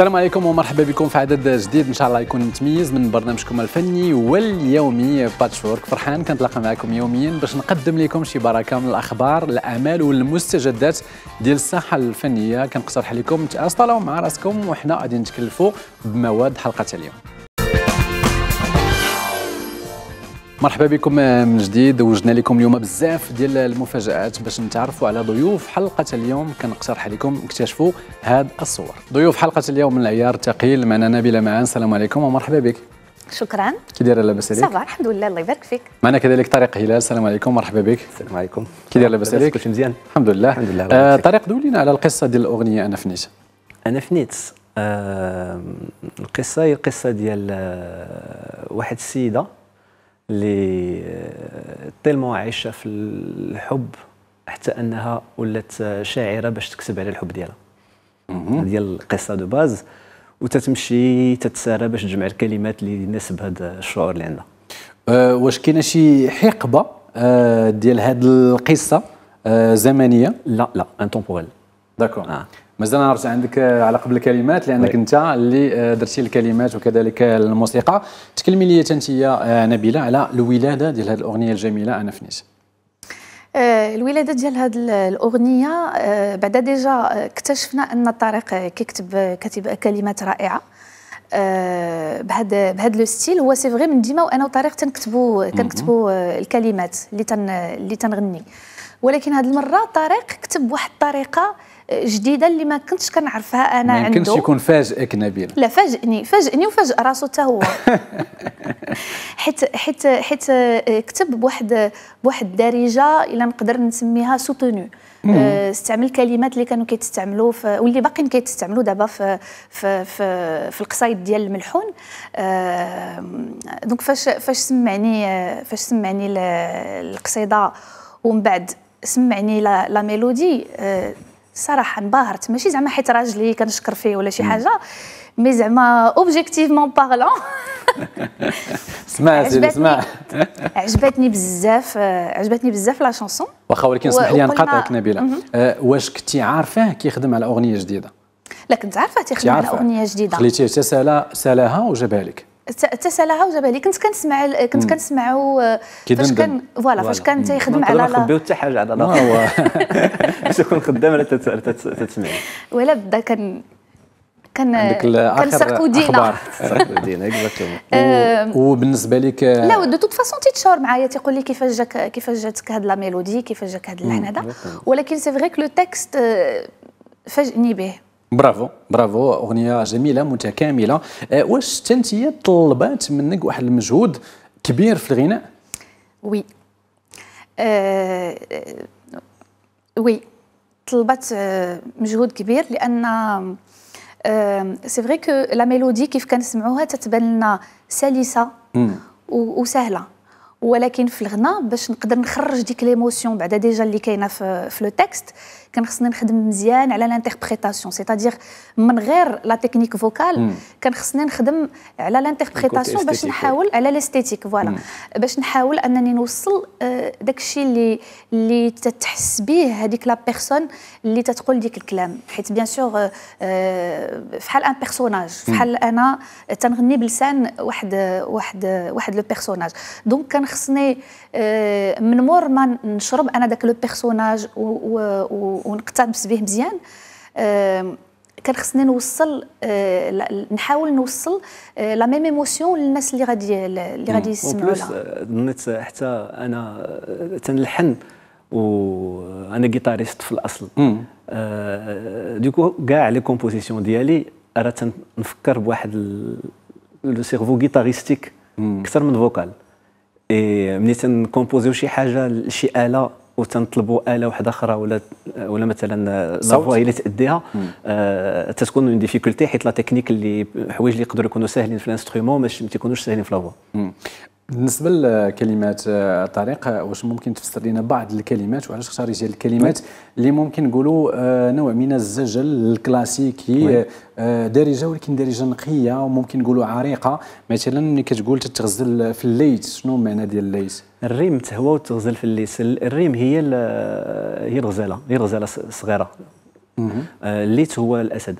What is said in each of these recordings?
السلام عليكم ومرحبا بكم في عدد جديد ان شاء الله يكون متميز من برنامجكم الفني واليومي باتشورك فرحان كنتلاقى معكم يوميا باش نقدم لكم شي بركه من الاخبار الامال والمستجدات ديال الساحه الفنيه كنقترح لكم تاصلوا مع راسكم وحنا غادي نتكلفوا بمواد حلقه اليوم مرحبا بكم من جديد وجدنا لكم اليوم بزاف ديال المفاجات باش نتعرفوا على ضيوف حلقه اليوم كنقترح لكم اكتشفوا هاد الصور ضيوف حلقه اليوم من العيار الثقيل معنا نبيله معان السلام عليكم ومرحبا بك شكرا كي دايره لاباس عليك صافا الحمد لله الله يبارك فيك معنا كذلك طارق هلال السلام عليكم مرحبا بك السلام عليكم كي داير لاباس عليك كلشي مزيان الحمد لله الحمد لله آه طريق دولينا على القصه ديال الاغنيه انا فنيت انا فنيت آه القصه هي القصه ديال آه، واحد السيده اللي آه، تيلمون عايشه في الحب حتى انها ولات شاعره باش تكتب على الحب ديالها ديال القصه دو باز وتتمشي تتسارى باش تجمع الكلمات اللي يناسب هذا الشعور اللي عندها أه واش كاينه شي حقبه أه ديال هذه القصه أه زمنيه لا لا انتمبوريل داكور آه. مازال نعرفش عندك علاقه بالكلمات لانك انت اللي آه، درتي الكلمات وكذلك الموسيقى تكلمي لي انت آه، نبيله على الولاده ديال هذه الاغنيه الجميله انا فنيت آه، الولاده ديال هذه الاغنيه بعدا ديجا اكتشفنا ان الطريق كيكتب كاتب كلمات رائعه بهذا بهذا لو ستيل هو سي فغي من ديما وانا وطريق تنكتبوا تنكتبوا الكلمات اللي تن اللي تنغني ولكن هذه المره طريق كتب بواحد الطريقه جديده اللي ما كنتش كنعرفها انا عنده ما يمكنش يكون فاجئك نبيل لا فاجئني فاجئني وفاجئ راسه حتى هو حيت حيت حيت آه، كتب بواحد بواحد الدارجه الا نقدر نسميها سوتونو آه، استعمل كلمات اللي كانوا كيتستعملوا واللي باقيين كيتستعملوا دابا في في في, في القصايد ديال الملحون آه، دونك فاش فاش سمعني فاش سمعني القصيده ومن بعد سمعني لا ميلودي صراحه انبهرت ماشي زعما حيت راجلي كنشكر فيه ولا شي حاجه مي زعما اوبجيكتيفمون بارلون اسمع سيدي اسمع عجبتني بزاف عجبتني بزاف لا شونسون واخا ولكن اسمح لي نقاطعك نبيله أه، واش كنتي عارفاه كيخدم على اغنيه جديده لا كنت عارفه تيخدم على اغنيه جديده خليتيه حتى سالاها وجابها لك تسالها وجابها لي كنت كنسمع كنت كنسمعو آه، فاش كان فوالا فاش كان تيخدم على لا نخبيو حتى حاجه على لا باش تكون خدام على تسمع ولا بدا كان كان كنسرقوا دينا سرقوا دينا اكزاكتومون آه، وبالنسبه لك لا دو توت فاسون تيتشاور معايا تيقول لي كيفاش جاك كيفاش جاتك هاد لا ميلودي كيفاش جاك هاد اللحن هذا ولكن سي فغي كو لو تكست فاجئني به برافو برافو اغنيه جميله متكامله واش حتى انت طلبات منك واحد المجهود كبير في الغناء وي euh, euh, أه... وي طلبت مجهود كبير لان سي فري كو لا ميلودي كيف كنسمعوها تتبان لنا سلسه وسهله ولكن في الغناء باش نقدر نخرج ديك ليموسيون بعدا ديجا اللي كاينه في لو تيكست كان خصنا نخدم مزيان على لانتربريتاسيون سيتادير من غير لا تكنيك فوكال كان خصنا نخدم على لانتربريتاسيون باش نحاول على ليستيتيك فوالا باش نحاول انني نوصل آه، داك الشيء اللي اللي تتحس به هذيك لا بيرسون اللي تتقول ديك الكلام حيت بيان آه، سور آه، فحال ان بيرسوناج فحال انا تنغني بلسان واحد واحد واحد لو بيرسوناج دونك كان خصني من مور ما نشرب انا داك لو بيرسوناج و ونقتبس به مزيان كان خصني نوصل آه، نحاول نوصل لا ميم ايموسيون للناس اللي غادي اللي غادي يسمعوا لها ظنيت آه، حتى انا آه، تنلحن وانا جيتاريست في الاصل ديكو كاع لي كومبوزيسيون ديالي راه تنفكر بواحد لو سيرفو جيتاريستيك اكثر من فوكال اي ملي تنكومبوزيو شي حاجه لشي اله وتنطلبوا اله واحده اخرى ولا ولا مثلا لافوا هي اللي تاديها آه تتكون اون ديفيكولتي حيت لا تكنيك اللي حوايج اللي يقدروا يكونوا ساهلين في الانسترومون باش ما تيكونوش ساهلين في لافوا بالنسبه لكلمات الطريق آه، آه، واش ممكن تفسر لنا بعض الكلمات وعلاش اختاريتي الكلمات اللي ممكن نقولوا آه، نوع من الزجل الكلاسيكي دارجه ولكن دارجه نقيه وممكن نقولوا عريقه مثلا ملي كتقول تتغزل في الليت شنو المعنى ديال الليت الريم تهوى وتغزل في الليت الريم هي هي الغزاله هي الغزاله صغيره الليت هو الاسد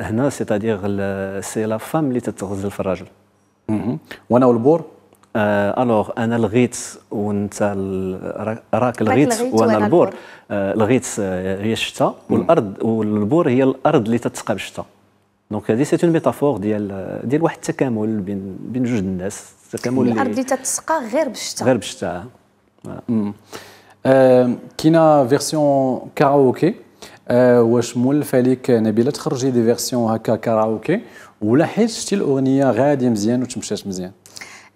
هنا سيتادير سي لا فام اللي تتغزل في الراجل وانا والبور آه الوغ انا لغيت وانت راك لغيت وانا البور آه، لغيت آه، هي الشتاء والارض والبور هي الارض اللي تتسقى بالشتاء دونك هذه سي اون ميتافور ديال ديال واحد التكامل بين بين جوج الناس التكامل الارض اللي تتسقى غير بالشتاء غير بالشتاء آه. آه. كاينه فيرسيون كاراوكي آه، واش مولفه ليك نبيله تخرجي دي فيرسيون هكا كاراوكي ولا حيت شتي الاغنيه غادي مزيان وتمشات مزيان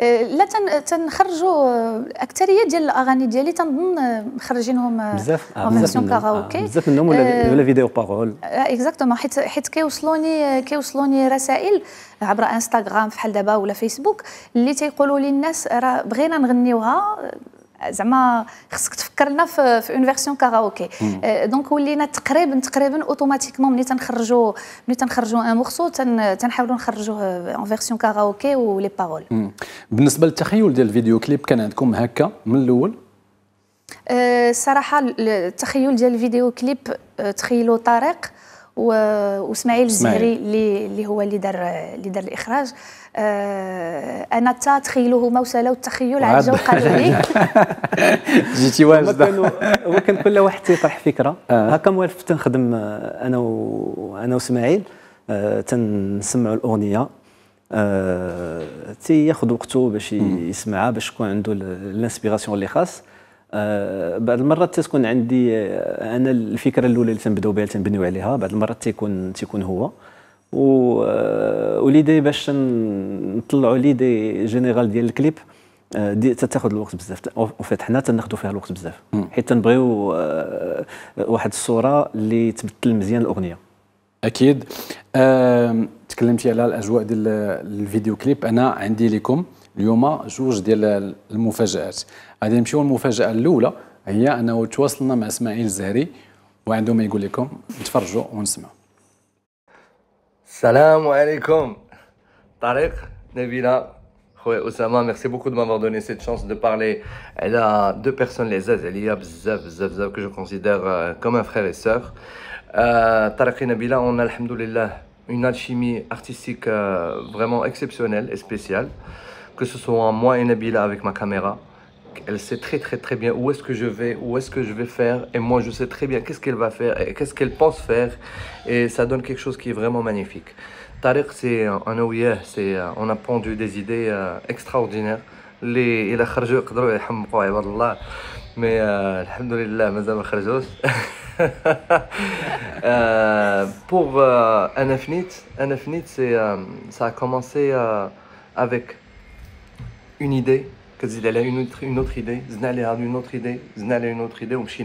آه، لا تن تنخرجوا آه، اكثريه ديال الاغاني ديالي تنظن مخرجينهم بزاف فيرسيون كاراوكي بزاف منهم ولا ولا فيديو بارول اكزاكتومون حيت حيت كيوصلوني كيوصلوني رسائل عبر انستغرام بحال دابا ولا فيسبوك اللي تيقولوا لي الناس راه بغينا نغنيوها زعما خصك تفكر لنا في, في اون فيرسيون كاراوكي دونك ولينا تقريبا تقريبا اوتوماتيكمون ملي تنخرجوا ملي تنخرجوا ان مورسو تنحاولوا نخرجوه اون فيرسيون كاراوكي ولي بارول بالنسبه للتخيل ديال الفيديو كليب كان عندكم هكا من الاول الصراحه آه، التخيل ديال الفيديو كليب آه، تخيلوا طريق واسماعيل الزهري اللي اللي هو اللي دار اللي دار الاخراج آه انا تا تخيلهما وسالاو التخيل الجو وقالوني جيتي واجده هو كان كل واحد تيطرح فكره آه. هكا موالف تنخدم آه، انا وانا واسماعيل آه تنسمعوا الاغنيه آه تياخذ وقته باش يسمعها باش يكون عنده الانسبيراسيون اللي خاص آه، بعض المرات تتكون عندي آه، انا الفكره الاولى اللي تنبداو بها تنبنيو عليها بعض المرات تيكون تيكون هو آه، وليدي باش نطلعوا ليدي جينيرال ديال الكليب دي تاخذ الوقت بزاف وفات حنا تناخذوا فيها الوقت بزاف حيت تنبغيو واحد الصوره اللي تبدل مزيان الاغنيه اكيد أه تكلمتي على الاجواء ديال الفيديو كليب انا عندي لكم اليوم جوج ديال المفاجات غادي نمشيو المفاجاه الاولى هي انه تواصلنا مع اسماعيل الزهري وعنده ما يقول لكم تفرجوا ونسمعوا السلام عليكم طارق نبيله خويا اسامه ميرسي بوكو دو مافوار دوني سيت شانس دو بارلي على دو بيرسون لي عزاز عليا بزاف بزاف بزاف كو جو كونسيدير كوم ان فرير اي سور طارق نبيله اون الحمد لله une alchimie artistique vraiment exceptionnelle et spéciale que ce soit moi et Nabila avec ma caméra, elle sait très très très bien où est-ce que je vais, où est-ce que je vais faire, et moi je sais très bien qu'est-ce qu'elle va faire, et qu'est-ce qu'elle pense faire, et ça donne quelque chose qui est vraiment magnifique. Tariq, c'est un ouïe, c'est euh, on a pondu des idées euh, extraordinaires. Les il a خرجوا يقدروا يحمقوا عباد الله pour euh, Anafnit, c'est euh, ça a commencé avec une idée, que elle a une autre, une autre idée, a une autre idée, a une autre idée, this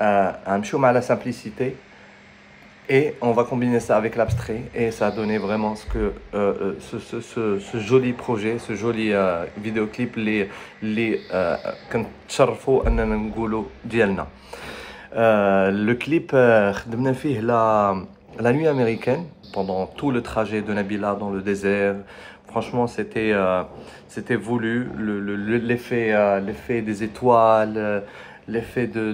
euh, un à la simplicité. Et on va combiner ça avec l'abstrait, et ça a donné vraiment ce que euh, euh, ce, joli projet, ce joli vidéoclip, les les Le clip, euh, la, la nuit américaine, pendant tout le trajet de Nabila dans le désert. Franchement, c'était euh, voulu. L'effet euh, l'effet des étoiles, euh, l'effet de,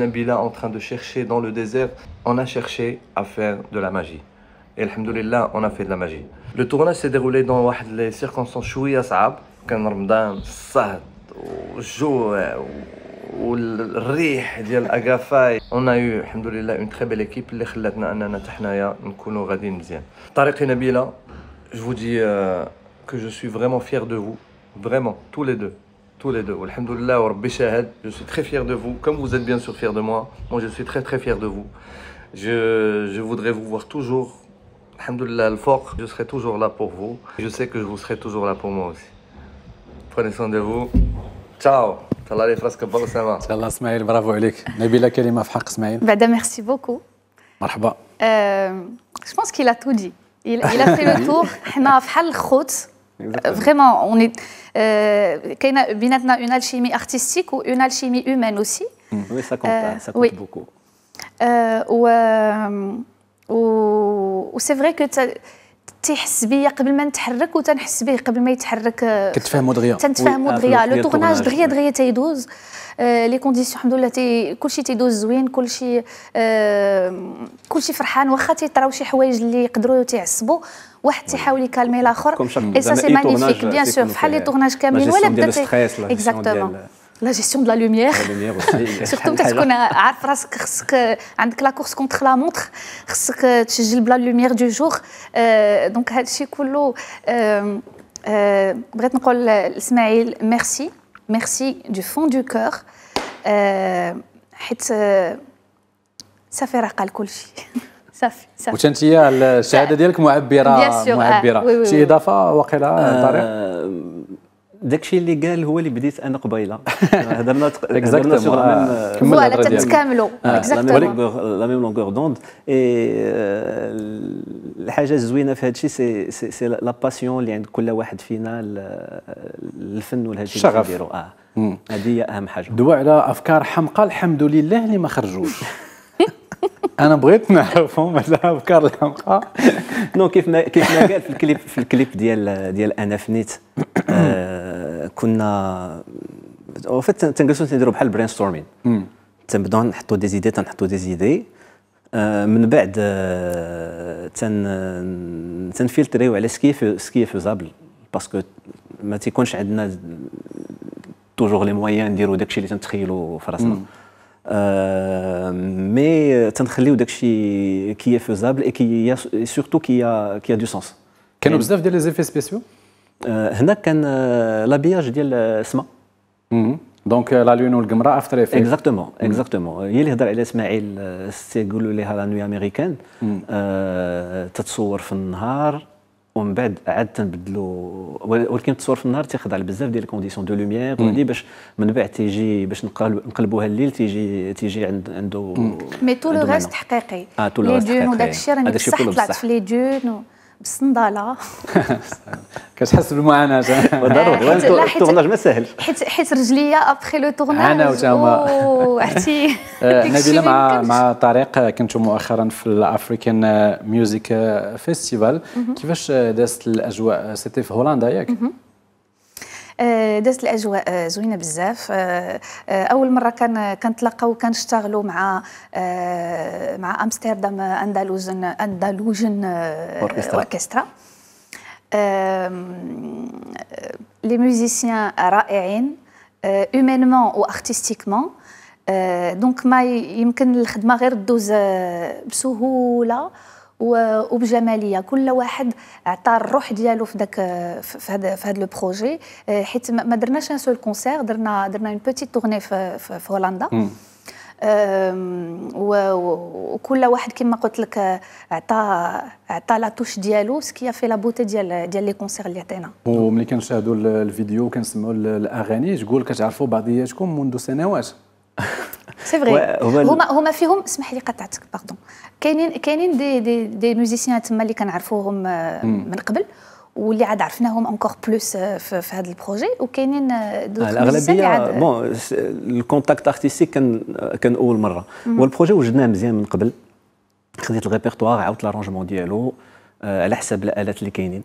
Nabila en train de chercher dans le désert. On a cherché à faire de la magie. Et alhamdoulilah, on a fait de la magie. Le tournage s'est déroulé dans les circonstances chouïa saab. Quand Ramadan, ça, on a eu اون ايو الحمد لله اون je vous dis euh, que je suis vraiment fier de vous vraiment tous les deux tous les deux je suis très fier de vous comme vous êtes bien sûr fier de moi moi je suis très très fier de vous je, je voudrais vous voir toujours Alhamdulillah, fort, je serai toujours là pour vous. Je sais que je vous serai toujours là pour moi aussi. Prenez soin de vous. Ciao الله لي في راسك با اسامه ان شاء اسماعيل برافو عليك نبيله كلمه في حق اسماعيل بعدا ميرسي بوكو مرحبا جو بونس كيل ا تو دي il a fait le tour حنا بحال الخوت فريمون اون كاينه بيناتنا اون الشيمي ارتستيك و اون الشيمي هومان اوسي وي سا كونت سا كونت بوكو و و سي فري كو تيحس بيا قبل ما نتحرك وتنحس به قبل ما يتحرك كتفاهموا دغيا تنتفاهموا آه، دغيا لو طورناج دغيا دغيا تيدوز لي آه، كونديسيون الحمد لله كلشي تيدوز زوين كلشي آه، كلشي فرحان واخا تيطراو شي حوايج اللي يقدروا تعصبوا واحد تيحاول يكالمي الاخر اي سا سي مانيفيك بيان سور بحال لي طورناج كاملين ولا بدا اكزاكتومون لا جيستيون دو لا لوميير سورتو انت تكون عارف راسك خصك عندك لا كورس كونتر لا مونتر خصك تسجل بلا لوميير دو جور دونك هذا الشيء كله آه، آه، بغيت نقول لاسماعيل ميرسي ميرسي دو فون دو كور حيت صافي راه قال كل شيء صافي صافي انت الشهاده ديالك معبره معبره آه، شي اضافه واقيلا طريق داكشي اللي قال هو اللي بديت انا قبيله هضرنا هضرنا سوغ كملنا على تتكاملوا لا ميم لونغور دوند اي الحاجه الزوينه في هذا الشيء سي سي لا باسيون اللي عند كل واحد فينا الفن ولا الشيء اللي نديرو اه هذه هي اهم حاجه دوا على افكار حمقى الحمد لله اللي ما خرجوش انا بغيت نعرفهم هاد الافكار الحمقاء نو كيف ما كيف ما قال في الكليب في الكليب ديال ديال انا فنيت آه، كنا كنا فيت تنجلسوا تنديرو بحال برين ستورمين تنبداو نحطوا دي زيدي تنحطوا دي زيدي آه، من بعد آه، تن تنفلتريو على سكي سكي فيزابل باسكو ما تيكونش عندنا توجور لي موان نديرو داكشي اللي تنتخيلو في راسنا مي تنخليو داكشي كي فيزابل اي كي سورتو كي كي دو سونس كانوا بزاف ديال لي زيفي سبيسيو هنا كان لابياج ديال السما دونك لا لون والقمره افتر افيكت اكزاكتومون اكزاكتومون هي اللي هضر على اسماعيل سي يقولوا ليها لا نوي امريكان تتصور في النهار ومن بعد عاد تنبدلو ولكن التصوير في النهار تيخضع لبزاف ديال الكونديسيون دو لوميير ودي باش من بعد تيجي باش نقلبوها الليل تيجي تيجي عنده مي تو لو ريست حقيقي لي آه، حقيقي وداك الشيء راني بصح طلعت في لي دون بالصنداله كتحس بالمعاناه ضروري التورناج آه، ما ساهلش حيت حيت رجليا ابخي لو تورناج عانوا تما عرفتي آه، نبيله مع مع طريق آه، كنتو مؤخرا في الافريكان ميوزيك فيستيفال كيفاش دازت الاجواء سيتي في هولندا ياك آه، دازت الاجواء آه، زوينه بزاف آه، اول مره كان كنتلاقاو كنشتغلوا مع مع امستردام اندلوجن اندلوجن اوركسترا لي ميوزيسيان رائعين هيومانمون وارتستيكمون دونك ما يمكن الخدمه غير دوز بسهوله وبجماليه كل واحد عطى الروح ديالو في داك في هذا في هذا لو بروجي آه، حيت ما درناش ان سول كونسير درنا درنا اون بوتيت تورني في, في, هولندا وكل واحد كما قلت لك آه، عطى عطى لا توش ديالو سكيا في لا بوتي ديال ديال لي كونسير اللي عطينا وملي كنشاهدوا الفيديو كنسمعوا الاغاني تقول كتعرفوا بعضياتكم منذ سنوات سي فري هما هما فيهم اسمح لي قطعتك باردون كاينين كاينين دي دي دي ميوزيسيان تما اللي كنعرفوهم من قبل واللي عاد عرفناهم انكور بلوس في, في هذا البروجي وكاينين الاغلبيه بون الكونتاكت ارتستيك كان كان اول مره والبروجي وجدناه مزيان من قبل خديت الريبرتوار عاودت لارونجمون ديالو على حسب الالات اللي كاينين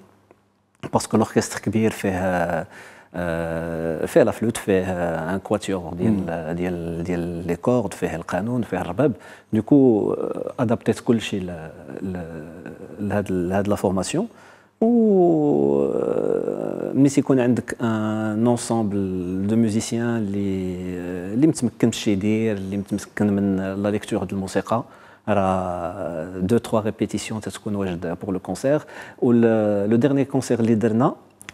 باسكو لوركستر كبير فيه fait la flûte, fait un quatuor, faire les cordes, faire le canon, faire le rabab Du coup, adapté tout à la formation. Ou je me suis y a un ensemble de musiciens qui me permettent de le dire, qui me permettent de lecture de la musique. Il y a deux ou trois répétitions pour le concert. Et le dernier concert, le Dernat,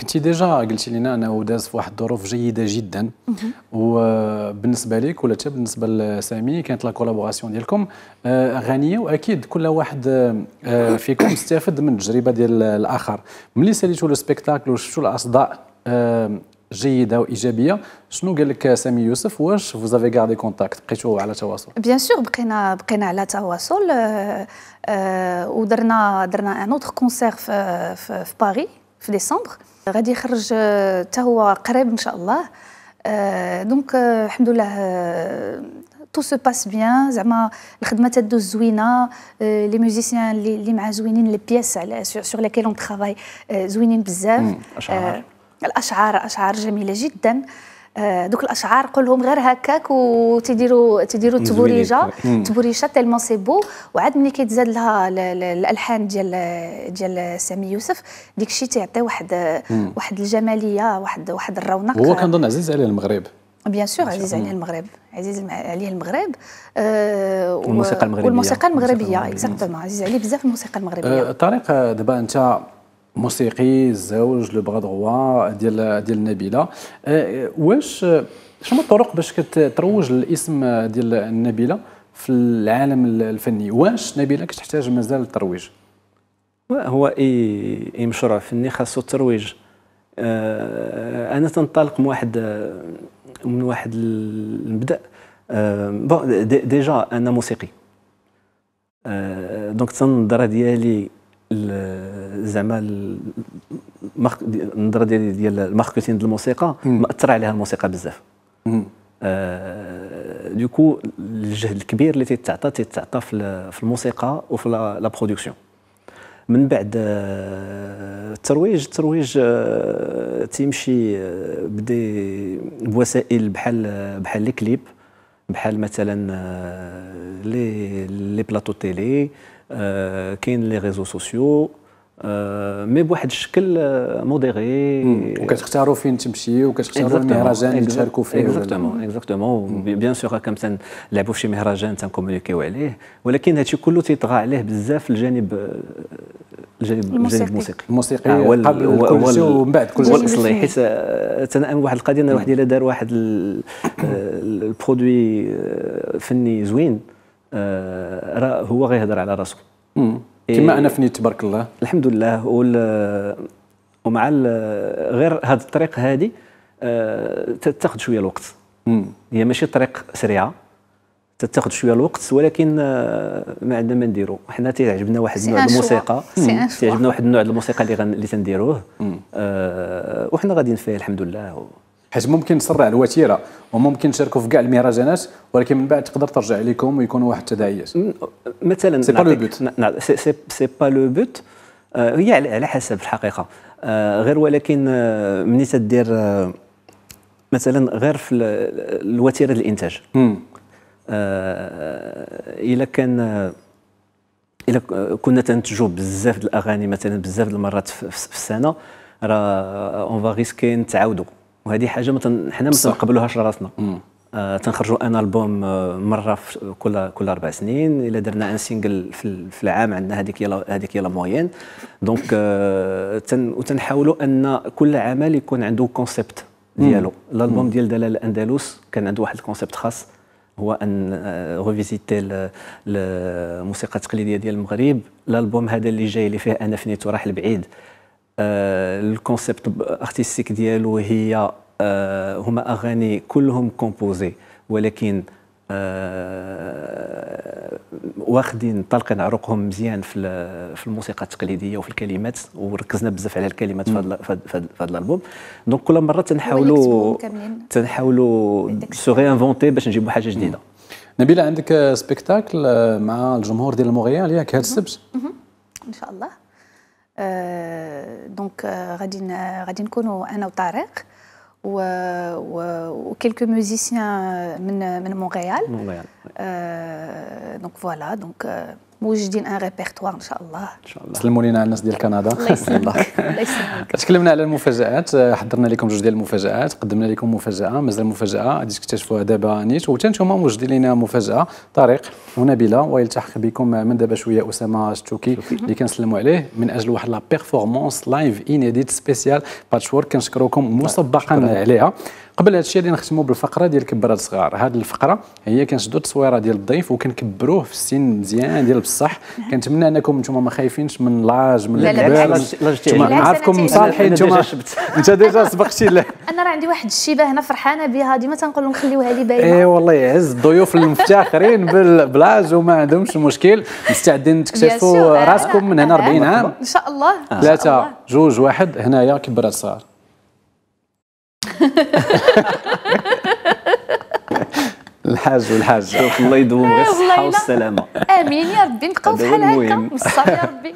كنتي ديجا قلتي لنا انه داز في واحد الظروف جيده جدا وبالنسبه آه، لك ولا بالنسبه لسامي كانت لا كولابوراسيون ديالكم آه، غنيه واكيد كل واحد آه، فيكم استفاد من التجربه ديال الاخر ملي ساليتو لو سبيكتاكل وشفتوا الاصداء جيده وايجابيه شنو قال لك سامي يوسف واش فوز افي غاردي كونتاكت بقيتوا على تواصل بيان سور بقينا بقينا على تواصل ودرنا درنا ان اوتر كونسير في, في, في باريس في ديسمبر غادي يخرج حتى آه، هو قريب ان شاء الله آه، دونك الحمد لله تو سو باس بيان زعما الخدمه تدوز زوينه لي ميوزيسيان اللي معاه زوينين لي بياس على سور لاكيل اون ترافاي زوينين بزاف آه، الاشعار اشعار جميله جدا آه، دوك الاشعار قولهم غير هكاك وتديروا تديروا تبوريجه تبوريشه تيلمون سي بو وعاد ملي كيتزاد لها الالحان ديال ديال سامي يوسف ديك الشيء تيعطي واحد مم. واحد الجماليه واحد واحد الرونق هو كنظن عزيز عليه المغرب بيان سور عزيز عليه المغرب عزيز عليه المغرب آه والموسيقى المغربيه والموسيقى المغربيه اكزاكتومون عزيز عليه بزاف الموسيقى المغربيه آه، طريق دابا انت موسيقي الزوج لو بغا دغوا ديال ديال نبيله أه، واش شنو الطرق باش كتروج للاسم ديال نبيله في العالم الفني واش نبيله كتحتاج مازال الترويج هو اي اي مشروع فني خاصو الترويج أه، انا تنطلق من واحد من واحد المبدا أه، بون ديجا انا موسيقي دونك تنظره ديالي زعما النظره ديال ديال الماركتين ديال الموسيقى مأثر عليها الموسيقى بزاف دوكو آه، الجهد الكبير اللي تيتعطى تيتعطى في الموسيقى وفي لا برودكسيون من بعد آه، الترويج الترويج آه، تيمشي بدي بوسائل بحال بحال لي كليب بحال مثلا لي لي بلاطو تيلي كاين لي ريزو سوسيو مي بواحد الشكل موديغي وكتختاروا فين تمشي وكتختاروا المهرجان اللي تشاركوا فيه اكزاكتومون اكزاكتومون بيان سور هكا تنلعبوا في شي مهرجان تنكومونيكيو عليه ولكن هادشي كله تيطغى عليه بزاف الجانب الجانب الموسيقي الموسيقي, الموسيقي آه قبل ومن بعد كل شيء حيت تنأم واحد القضيه ان الواحد الا دار واحد البرودوي فني زوين راه هو غيهضر على راسو كما إيه. انا فني تبارك الله الحمد لله ومع غير هذا الطريق هذه آه، تاخذ شويه الوقت هي ماشي طريق سريعه تاخذ شويه الوقت ولكن آه، ما عندنا ما نديرو حنا تيعجبنا واحد النوع الموسيقى تيعجبنا واحد النوع الموسيقى اللي غن... اللي تنديروه آه وحنا غاديين فيه الحمد لله حيت ممكن تسرع الوتيره وممكن تشاركوا في كاع المهرجانات ولكن من بعد تقدر ترجع لكم ويكون واحد التداعيات مثلا سي با لو بوت سي با لو بوت هي على حسب الحقيقه آه، غير ولكن آه، ملي تدير آه، مثلا غير في الوتيره الانتاج الا كان الا كنا تنتجوا بزاف الاغاني مثلا بزاف د المرات في السنه راه اون فا ريسكي نتعاودوا وهذه حاجه مثلا حنا ما تنقبلوهاش راسنا آه تنخرجوا ان البوم آه، مره في كل كل اربع سنين الا درنا ان سينجل في, في العام عندنا هذيك هي هذيك هي لا موين دونك آه تن وتنحاولوا ان كل عمل يكون عنده كونسيبت ديالو الالبوم ديال دلال الاندلس كان عنده واحد الكونسيبت خاص هو ان ريفيزيتي آه، الموسيقى التقليديه ديال المغرب الالبوم هذا اللي جاي اللي فيه انا فنيت وراح لبعيد آه، الكونسيبت ارتستيك ديالو هي آه، هما اغاني كلهم كومبوزي ولكن آه، واخدين طلقين عروقهم مزيان في في الموسيقى التقليديه وفي الكلمات وركزنا بزاف على الكلمات في هذا الالبوم دونك كل مره تنحاولوا تنحاولوا سو ريانفونتي باش نجيبوا حاجه جديده نبيله عندك سبيكتاكل مع الجمهور ديال الموغيال ياك هذا السبت ان شاء الله Euh, donc euh, Radin euh, Radinko nous en autarc ou ou quelques musiciens de Montréal donc voilà donc موجدين ان ريبرتوار ان شاء الله ان شاء الله سلموا لينا على الناس ديال كندا الله يسلمك يسلمك تكلمنا على المفاجات آه، حضرنا لكم جوج ديال المفاجات قدمنا لكم مفاجاه مازال مفاجاه غادي تكتشفوها دابا نيت وحتى نتوما موجدين لنا مفاجاه طارق ونبيله ويلتحق بكم من دابا شويه اسامه شتوكي اللي كنسلموا عليه من اجل واحد لا بيرفورمانس لايف انيديت سبيسيال باتشورك كنشكركم مسبقا عليها قبل هذا الشيء اللي نختموا بالفقره ديال كبرات صغار هذه الفقره هي كنشدوا التصويره ديال الضيف وكنكبروه في السن مزيان ديال بصح كنتمنى انكم انتم ما خايفينش من لاج من الكبار عارفكم مصالحين نتوما انت ديجا سبقتي انا راه عندي واحد الشيبه هنا فرحانه بها ديما تنقول لهم خليوها لي باينه اي والله يعز الضيوف المفتخرين بلاج وما عندهمش مشكل مستعدين تكتشفوا راسكم من هنا 40 عام ان شاء الله ثلاثه جوج واحد هنايا كبرات صغار الحاج والحاج الله يدوم غير آه، الصحه والسلامه امين يا ربي نبقاو حال هكا بصح يا ربي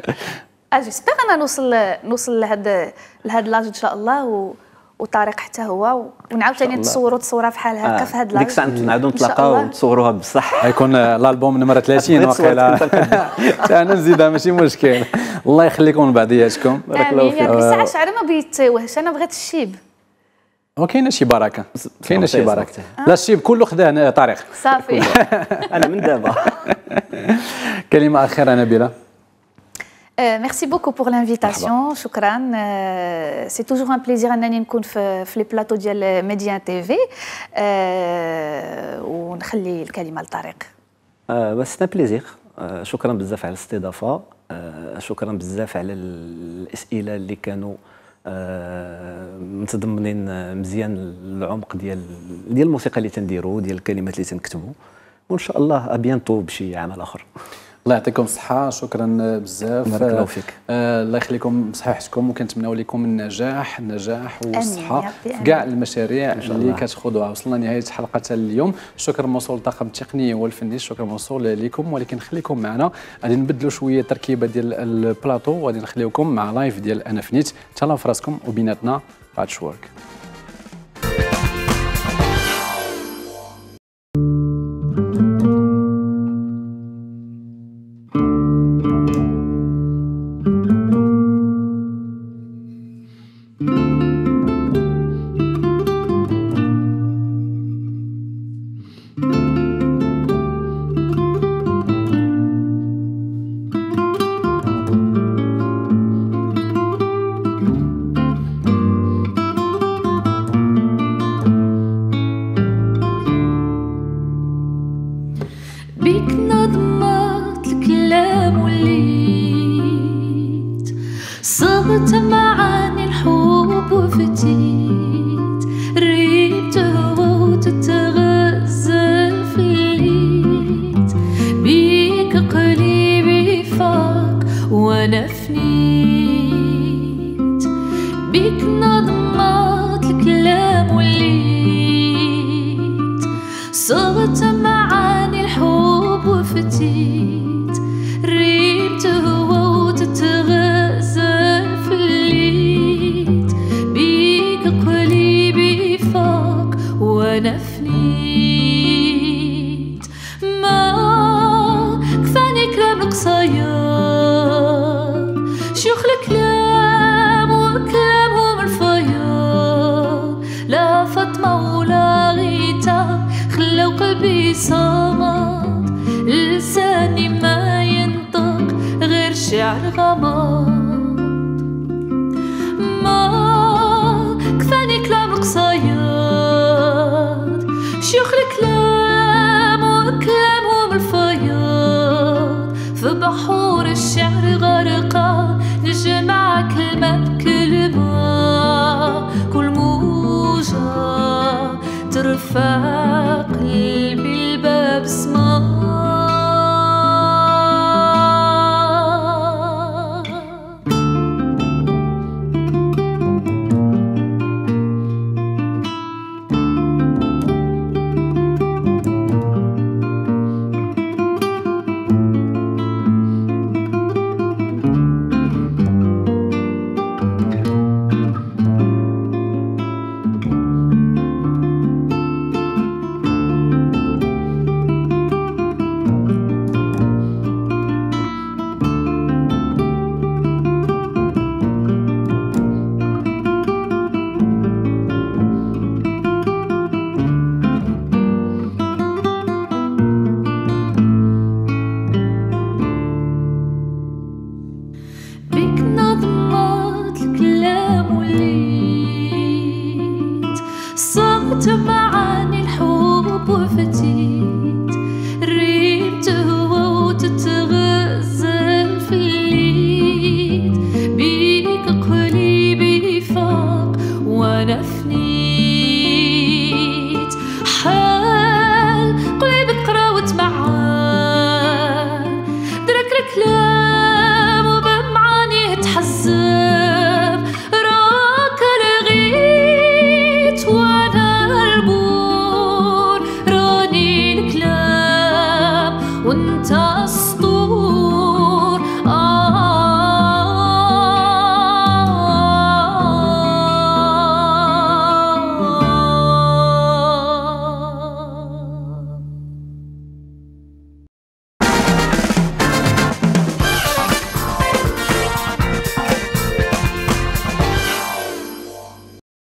اجيسبيغ آه، انا نوصل نوصل لهذا لهذا لاج ان شاء الله و... وطارق حتى هو ونعاود ثاني نتصوروا تصوره حال هكا آه، في هذا لاج ديك الساعه نعاودوا نتلاقاو ونتصوروها بصح غيكون الالبوم نمره 30 واقيلا انا نزيدها ماشي مشكل الله يخليكم لبعضياتكم بارك الله فيك الساعه شعري ما بغيت انا بغيت الشيب وكاينه شي بركه كاينه شي بركه آه. لا شي كله خدا طريق صافي انا من دابا كلمه اخيره نبيله Euh, merci beaucoup pour l'invitation, Choukran. Euh, c'est toujours un plaisir à Nani Nkoun sur les plateaux de Média TV. Euh, on خلي الكلمه لطارق. بس انا بليزير شكرا بزاف على الاستضافه euh, شكرا بزاف على الاسئله اللي كانوا آه، متضمنين مزيان العمق ديال ديال الموسيقى اللي تنديرو ديال الكلمات اللي تنكتبو وان شاء الله ابيانتو بشي عمل اخر الله يعطيكم الصحة شكرا بزاف بارك الله فيك آه، الله يخليكم بصحيحتكم وكنتمناو لكم النجاح النجاح والصحة في كاع المشاريع اللي كتخوضوها وصلنا لنهاية حلقة اليوم شكرا موصول الطاقم التقني والفني شكرا موصول لكم ولكن خليكم معنا غادي نبدلوا شوية التركيبة ديال البلاطو وغادي نخليوكم مع لايف ديال انا فنيت تهلاو في راسكم وبيناتنا باتش وورك شعر ما كفاني كلام القصايد شيوخ الكلام وكلامهم الفياض في بحور الشعر غرقان نجمع كلمة بكلمة كل موجة ترفع